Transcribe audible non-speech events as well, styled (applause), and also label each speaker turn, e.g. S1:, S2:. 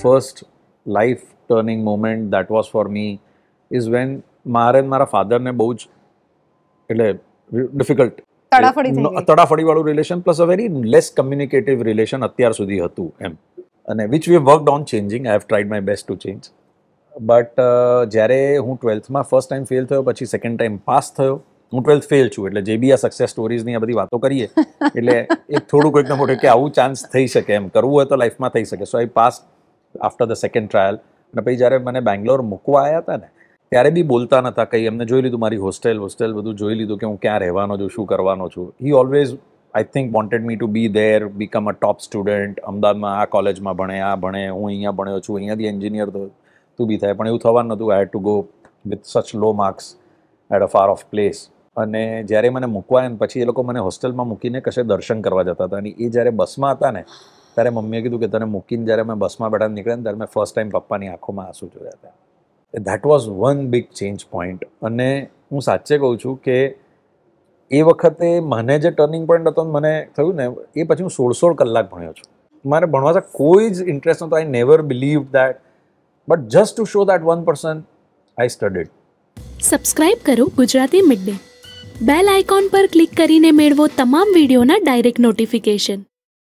S1: first life turning moment that was for me is when મારે મારા ફાધરને બહુ જ એટલે ડિફિકલ્ટ તડાફડીવાળું relation plus a very less communicative relation અત્યાર સુધી હતું એમ અને which we worked on changing I have tried my best to change but જ્યારે હું ટ્વેલ્થમાં ફર્સ્ટ ટાઈમ ફેલ થયો પછી સેકન્ડ ટાઈમ પાસ થયો હું ટ્વેલ્થ ફેલ છું એટલે જે બી આ સક્સેસ સ્ટોરીઝની આ બધી વાતો કરીએ (laughs) એટલે એક થોડું કોઈકને મોટું કે આવું ચાન્સ થઈ શકે એમ કરવું હોય તો લાઈફમાં થઈ શકે so I pass after the second trial અને પછી જ્યારે મને બેંગ્લોર મૂકવા આવ્યા હતા ને ત્યારે બી બોલતા નહોતા કંઈ એમને જોઈ લીધું મારી હોસ્ટેલ હોસ્ટેલ બધું જોઈ લીધું કે હું ક્યાં રહેવાનો છું શું કરવાનો છું he always I think wanted me to be there become a top student અમદાવાદમાં આ કોલેજમાં ભણે આ ભણે હું અહીંયા ભણ્યો છું અહીંયાથી એન્જિનિયર તો તું બી થાય પણ એવું થવાનું નહોતું I had to go with such low marks at a far off place અને જ્યારે મને મૂકવા એમ પછી એ લોકો મને હોસ્ટેલમાં મૂકીને કશે દર્શન કરવા જતા હતા અને એ જ્યારે બસમાં હતા ને ત્યારે મમ્મીએ કીધું કે તને મૂકીને જ્યારે અમે બસમાં બેઠા નીકળ્યા ને ત્યારે મેં ફર્સ્ટ ટાઈમ પપ્પાની આંખોમાં આંસુ જોયા હતા that was one big change point અને હું સાચે કહું છું કે એ વખતે મને જે ટર્નિંગ પોઈન્ટ હતો મને થયું ને એ પછી હું સોળ સોળ કલાક ભણ્યો છું મારે ભણવા કોઈ જ ઇન્ટરેસ્ટ નહોતો I never believe that but just to show that one person I studied subscribe કરો Gujarati mid day bell icon પર ક્લિક કરીને મેળવો તમામ વિડીયોના ડાયરેક્ટ નોટિફિકેશન